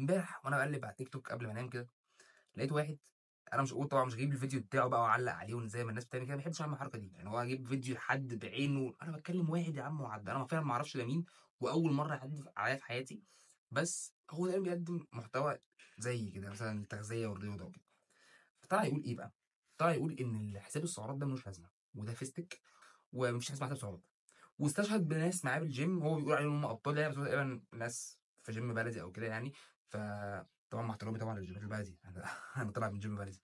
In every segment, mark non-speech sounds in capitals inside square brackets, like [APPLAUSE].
امبارح وانا بقلب على تيك توك قبل ما انام كده لقيت واحد انا مش طبعا مش هجيب الفيديو بتاعه بقى واعلق عليه زي ما الناس بتعمل كده ما بحبش اعمل الحركه دي يعني هو اجيب فيديو لحد بعينه انا بتكلم واحد يا عم وعدى انا فعلا ما اعرفش ده مين واول مره يعدي عليا في حياتي بس هو دايما بيقدم محتوى زي كده مثلا التغذيه والرياضه وكده فطلع يقول ايه بقى؟ طلع يقول ان حساب السعرات ده ملوش لازمه وده فيستك ومفيش حاجه حساب سعرات واستشهد بناس معاه بالجيم هو بيقول عليهم هم ابطال يعني بس تقريبا ناس في جيم بلدي او كده يعني فطبعا مع احترامي طبعا للجيمات البلدي [LAUGHS] انا انا طالع من جيم بلدي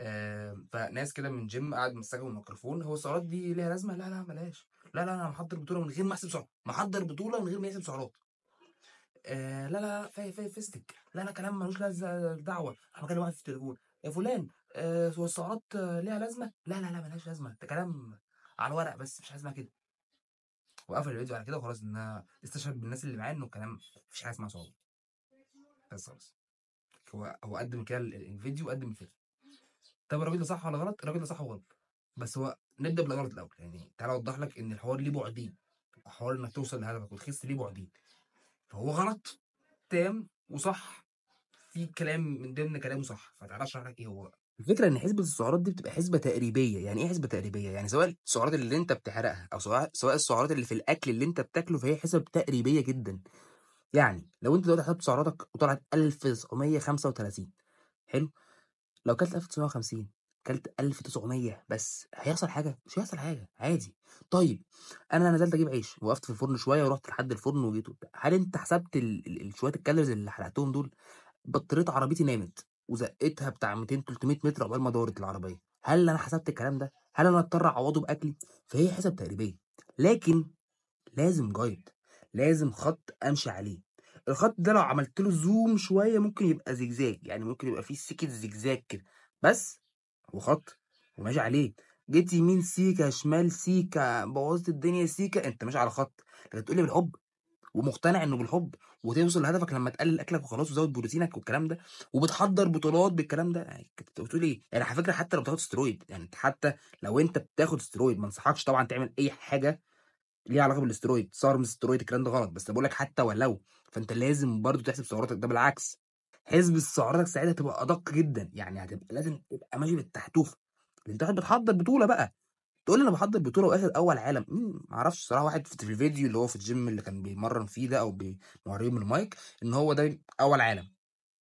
آه، فناس كده من جيم قاعد ماسكه الميكروفون هو السعرات دي ليها لازمه لا لا ملهاش لا لا انا محضر بطوله من غير ما احسب سعرات محضر بطوله من غير ما يحسب سعرات آه، لا لا في في فيستك لا لا كلام ملوش دعوه احنا بنتكلم واحد في التليفون يا فلان آه السعرات آه، ليها لازمه لا لا لا ملهاش لازمه ده كلام على الورق بس مش لازمه كده وقفل الفيديو على كده وخلاص ان استشهد بالناس اللي معاه انه كلام مفيش حاجه اسمها صعوبه خلاص هو هو قدم كده الفيديو وقدم الفيلم طب الراجل ده صح ولا غلط؟ الراجل ده صح وغلط بس هو نبدا بالغلط الاول يعني تعالى اوضح لك ان الحوار ليه بعدين حوار انك توصل لهدفك وتخس ليه بعدين فهو غلط تام وصح في كلام من ضمن كلامه صح فتعالى اشرح لك ايه هو الفكره ان حسبه السعرات دي بتبقى حسبه تقريبيه يعني ايه حسبه تقريبيه يعني سواء السعرات اللي انت بتحرقها او سواء سواء السعرات اللي في الاكل اللي انت بتاكله فهي حسب تقريبيه جدا يعني لو انت دلوقتي حسبت سعراتك وطلعت 1935 حلو لو كلت 1950 كلت 1900 بس هيحصل حاجه مش هيحصل حاجه عادي طيب انا نزلت اجيب عيش وقفت في الفرن شويه ورحت لحد الفرن وجيت وبتاع هل انت حسبت شويه الكالوريز اللي حرقتهم دول بطاريه عربيتي نامت وزقتها بتاع 200 300 متر عقبال ما دورت العربيه هل انا حسبت الكلام ده هل انا اضطر اعوضه باكلي فهي حسب تقريبيه لكن لازم جايد لازم خط امشي عليه الخط ده لو عملت له زوم شويه ممكن يبقى زجزاج يعني ممكن يبقى فيه سكه زجزاج كده بس هو خط وماشي عليه جيت يمين سيكا شمال سيكا بوظت الدنيا سيكا انت ماشي على خط لكن تقول لي بالحب ومقتنع انه بالحب وتوصل لهدفك لما تقلل اكلك وخلاص وزود بروتينك والكلام ده وبتحضر بطولات بالكلام ده يعني بتقول ايه يعني على فكره حتى لو بتاخد سترويد يعني حتى لو انت بتاخد سترويد ما انصحكش طبعا تعمل اي حاجه ليه علاقه بالاسترويد سعر من الاسترويد الكلام ده غلط بس بقول لك حتى ولو فانت لازم برضو تحسب سعراتك ده بالعكس حسب سعراتك ساعتها تبقى ادق جدا يعني هتبقى لازم تبقى ماشي بالتحتوف انت واحد بتحضر بطوله بقى تقول لي انا بحضر بطوله واخد اول عالم ما اعرفش صراحه واحد في الفيديو اللي هو في الجيم اللي كان بيمرن فيه ده او بيوريه من المايك ان هو ده اول عالم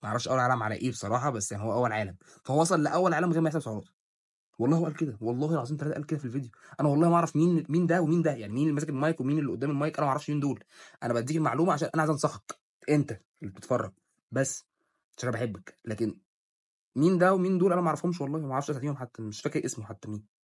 ما اعرفش اول عالم على ايه بصراحه بس يعني هو اول عالم فهو وصل لاول عالم غير ما يحسب سعراته والله هو قال كده والله العظيم ثلاثه قال كده في الفيديو انا والله ما اعرف مين مين ده ومين ده يعني مين اللي ماسك المايك ومين اللي قدام المايك انا ما اعرفش مين دول انا بديك المعلومه عشان انا عايز انصحك انت اللي بتتفرج بس عشان انا بحبك لكن مين ده ومين دول انا ما اعرفهمش والله ما اعرفش اساميهم حتى مش فاكر اسمه حتى مين